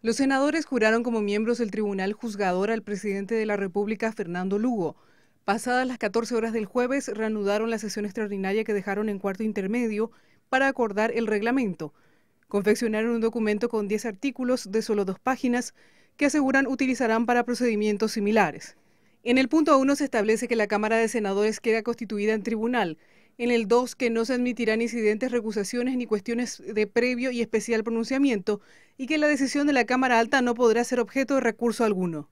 Los senadores juraron como miembros del tribunal juzgador al presidente de la República, Fernando Lugo. Pasadas las 14 horas del jueves, reanudaron la sesión extraordinaria que dejaron en cuarto intermedio para acordar el reglamento. Confeccionaron un documento con 10 artículos de solo dos páginas que aseguran utilizarán para procedimientos similares. En el punto 1 se establece que la Cámara de Senadores queda constituida en tribunal en el 2, que no se admitirán incidentes, recusaciones ni cuestiones de previo y especial pronunciamiento y que la decisión de la Cámara Alta no podrá ser objeto de recurso alguno.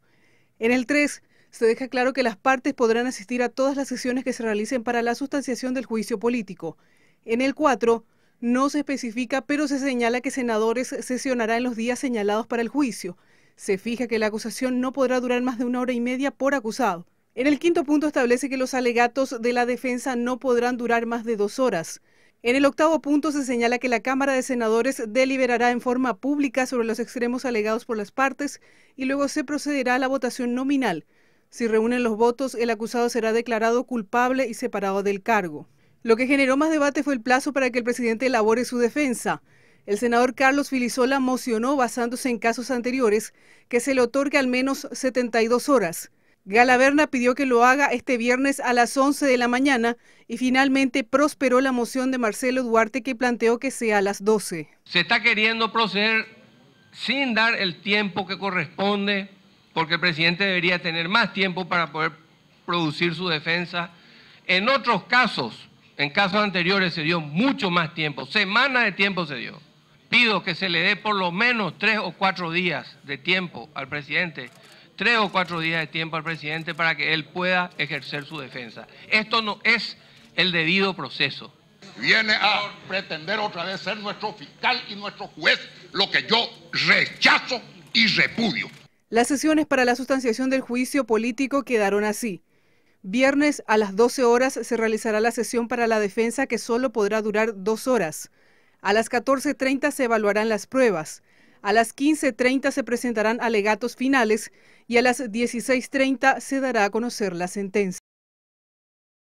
En el 3, se deja claro que las partes podrán asistir a todas las sesiones que se realicen para la sustanciación del juicio político. En el 4, no se especifica, pero se señala que senadores sesionarán en los días señalados para el juicio. Se fija que la acusación no podrá durar más de una hora y media por acusado. En el quinto punto establece que los alegatos de la defensa no podrán durar más de dos horas. En el octavo punto se señala que la Cámara de Senadores deliberará en forma pública sobre los extremos alegados por las partes y luego se procederá a la votación nominal. Si reúnen los votos, el acusado será declarado culpable y separado del cargo. Lo que generó más debate fue el plazo para que el presidente elabore su defensa. El senador Carlos Filizola mocionó, basándose en casos anteriores, que se le otorgue al menos 72 horas. Galaverna pidió que lo haga este viernes a las 11 de la mañana y finalmente prosperó la moción de Marcelo Duarte que planteó que sea a las 12. Se está queriendo proceder sin dar el tiempo que corresponde, porque el presidente debería tener más tiempo para poder producir su defensa. En otros casos, en casos anteriores se dio mucho más tiempo, semanas de tiempo se dio. Pido que se le dé por lo menos tres o cuatro días de tiempo al presidente tres o cuatro días de tiempo al presidente para que él pueda ejercer su defensa. Esto no es el debido proceso. Viene a pretender otra vez ser nuestro fiscal y nuestro juez, lo que yo rechazo y repudio. Las sesiones para la sustanciación del juicio político quedaron así. Viernes a las 12 horas se realizará la sesión para la defensa que solo podrá durar dos horas. A las 14.30 se evaluarán las pruebas. A las 15.30 se presentarán alegatos finales y a las 16.30 se dará a conocer la sentencia.